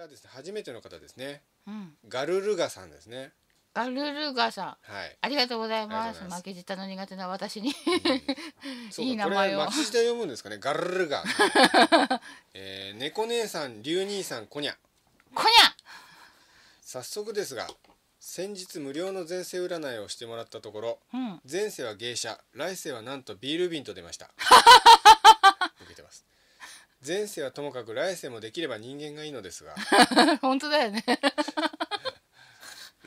れはですね初めての方ですね、うん、ガルルガさんですねガルルガさん、はい、ありがとうございます負け舌の苦手な私に、いい名前を負け舌読むんですかねガルルガ、えー、猫姉さん龍兄さんこにゃこにゃ早速ですが先日無料の前世占いをしてもらったところ、うん、前世は芸者来世はなんとビール瓶と出ました 前世はともかく来世もできれば人間がいいのですが 本当だよね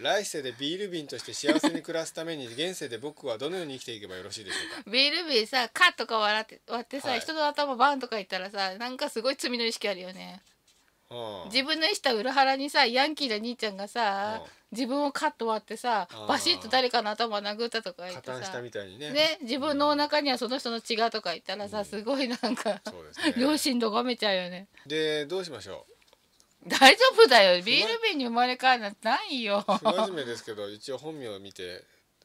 来世でビール瓶として幸せに暮らすために現世で僕はどのように生きていけばよろしいでしょうかビール瓶さカッとか割って割ってさ、はい人の頭バーンとかいったらさなんかすごい罪の意識あるよね自分の意した裏腹にさヤンキーな兄ちゃんがさ自分をカッと割ってさバシッと誰かの頭殴ったとか言ってさね、ね、自分のお腹にはその人の血がとか言ったらさ、うん、すごいなんか、ね、両親どがめちゃうよねでどうしましょう大丈夫だよビール瓶に生まれ変わるなんてないよ真面目ですけど一応本名を見て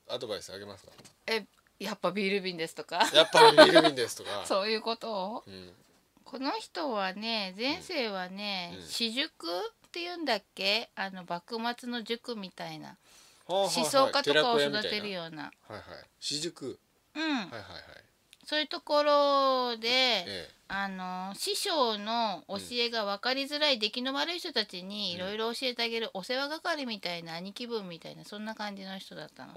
アドバイスあげますかえやっぱビール瓶ですとかやっぱビール瓶ですとか そういうことを、うんこの人はね前世はね、うん、私塾っていうんだっけあの幕末の塾みたいな、思想家とかを育てるような。はいはい、私塾、うんはいはいはい、そういうところで、ええ、あの師匠の教えが分かりづらい、うん、出来の悪い人たちにいろいろ教えてあげるお世話係みたいな兄貴分みたいなそんな感じの人だったの。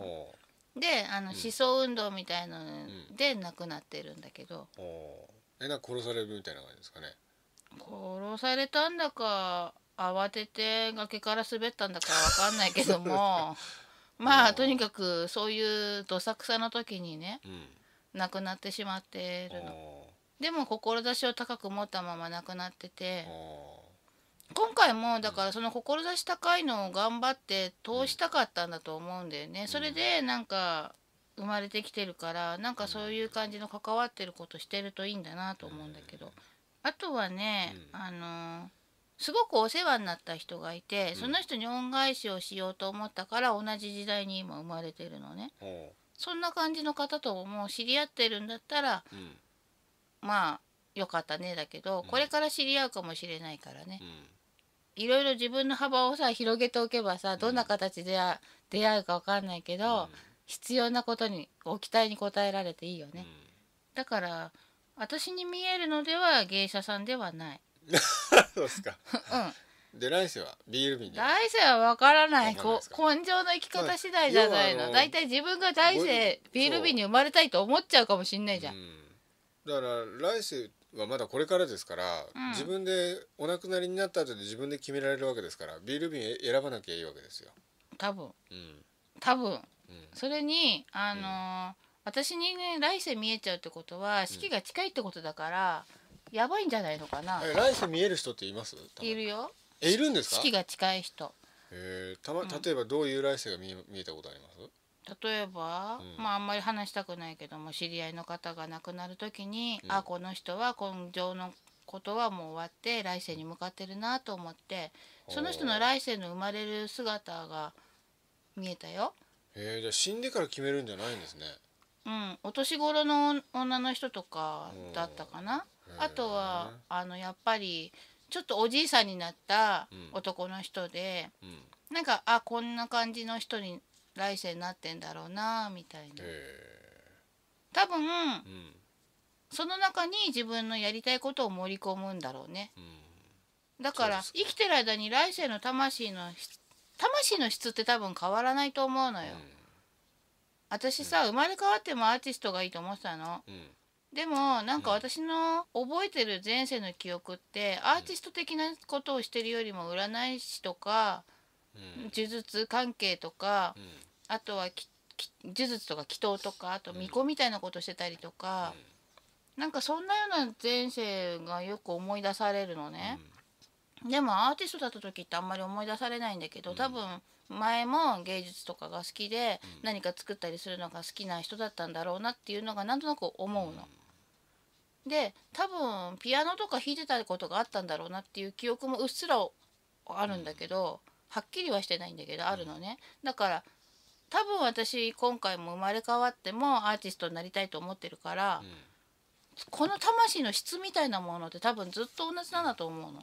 であの、思想運動みたいので亡くなってるんだけど。うんえなんか殺されるみたいな感じですかね殺されたんだか慌てて崖から滑ったんだかわかんないけども まあとにかくそういうどさくさの時にね、うん、亡くなってしまってるのでも志を高く持ったまま亡くなってて今回もだからその志高いのを頑張って通したかったんだと思うんだよね、うん、それでなんか生まれてきてるからなんかそういう感じの関わってることしてるといいんだなと思うんだけど、あとはね、あのすごくお世話になった人がいて、うん、その人に恩返しをしようと思ったから同じ時代に今生まれてるのねそんな感じの方ともう知り合ってるんだったら、うん、まあよかったねだけど、これから知り合うかもしれないからね、いろいろ自分の幅をさ広げておけばさどんな形で出会うか分かんないけど、必要なことにお期待に応えられていいよね、だから私に見えるのでは芸者さんではない そうですかうんで来世はビール瓶来世は分からないこ根性の生き方次第じゃないの大体自分が来世ビール瓶に生まれたいと思っちゃうかもしんないじゃん、だから来世はまだこれからですから、うん、自分でお亡くなりになった後で自分で決められるわけですからビール瓶選ばなきゃいいわけですよ多分、うん、多分それにあの私にね来世見えちゃうってことは式が近いってことだから、やばいんじゃないのかなえ来世見える人っていますいるよえいるんですか式が近い人えー、たま例えばどういう来世が見,、見えたことあります例えば、うん、まああんまり話したくないけども知り合いの方が亡くなる時に、うん、あこの人は今生のことはもう終わって来世に向かってるなと思ってその人の来世の生まれる姿が見えたよ。へえじゃあ死んでから決めるんじゃないんですねうんお年頃の女の人とかだったかなあとはあのやっぱりちょっとおじいさんになった男の人で、うんなんかあこんな感じの人に来世になってんだろうなみたいな多分、うん、その中に自分のやりたいことを盛り込むんだろうね、だから生きてる間に来世の魂の魂の質って多分変わらないと思うのよ、うん、私さ、うん、生まれ変わってもアーティストがいいと思ってたの、うん、でもなんか私の覚えてる前世の記憶ってアーティスト的なことをしてるよりも占い師とか、呪術関係とか、あとは呪術とか祈祷とかあと巫女みたいなことしてたりとか、うん、なんかそんなような前世がよく思い出されるのね。うんでもアーティストだった時ってあんまり思い出されないんだけど多分前も芸術とかが好きで何か作ったりするのが好きな人だったんだろうなっていうのがなんとなく思うの。で多分ピアノとか弾いてたことがあったんだろうなっていう記憶もうっすらあるんだけどはっきりはしてないんだけどあるのね。だから多分私今回も生まれ変わってもアーティストになりたいと思ってるから、この魂の質みたいなものって多分ずっと同じなんだと思うの。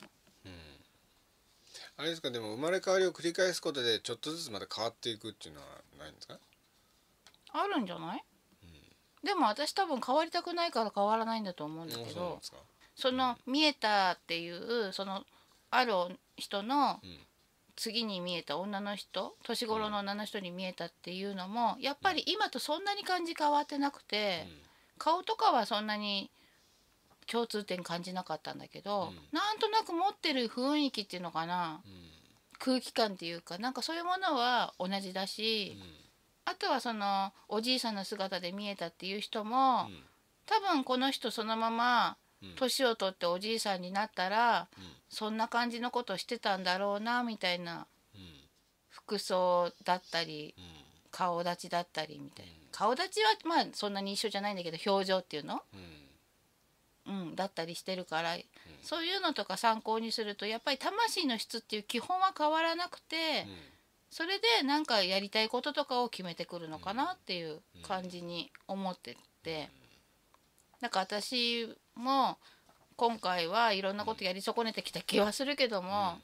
あれですかでも生まれ変わりを繰り返すことでちょっとずつまた変わっていくっていうのはないんですかあるんじゃない、うん、でも私多分変わりたくないから変わらないんだと思うんだけどその見えたっていうそのある人の次に見えた女の人年頃の女の人に見えたっていうのもやっぱり今とそんなに感じ変わってなくて、顔とかはそんなに共通点感じなかったんだけど、うん、なんとなく持ってる雰囲気っていうのかな、うん、空気感っていうかなんかそういうものは同じだし、うん、あとはそのおじいさんの姿で見えたっていう人も、うん、多分この人そのまま年を取っておじいさんになったら、そんな感じのことしてたんだろうなみたいな、服装だったり、顔立ちだったりみたいな。顔立ちはまあそんなに一緒じゃないんだけど表情っていうの、うんだったりしてるから、うん、そういうのとか参考にするとやっぱり魂の質っていう基本は変わらなくて、うん、それでなんかやりたいこととかを決めてくるのかなっていう感じに思ってて、なんか私も今回はいろんなことやり損ねてきた気はするけども。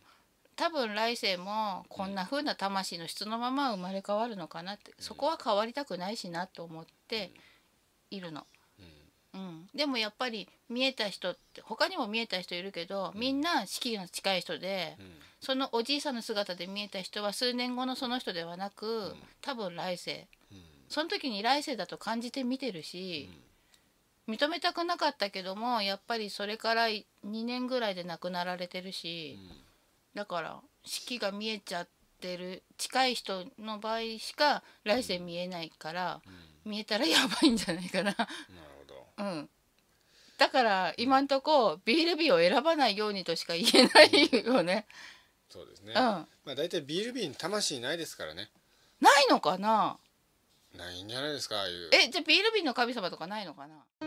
多分来世もこんな風な魂の質のまま生まれ変わるのかなって、そこは変わりたくないしなと思っているの。うん、でもやっぱり見えた人って他にも見えた人いるけど、みんな四季が近い人で、うん、そのおじいさんの姿で見えた人は数年後のその人ではなく、うん、多分来世、その時に来世だと感じて見てるし、認めたくなかったけどもやっぱりそれから2年ぐらいで亡くなられてるし、だから四季が見えちゃって。る近い人の場合しか来世見えないから、うん、見えたらやばいんじゃないかな。なうんだから今んとこビール瓶を選ばないようにとしか言えないよねそうですね、うんまあ大体ビール瓶魂ないですからねないのかなないんじゃないですかああいうえじゃあビール瓶の神様とかないのかな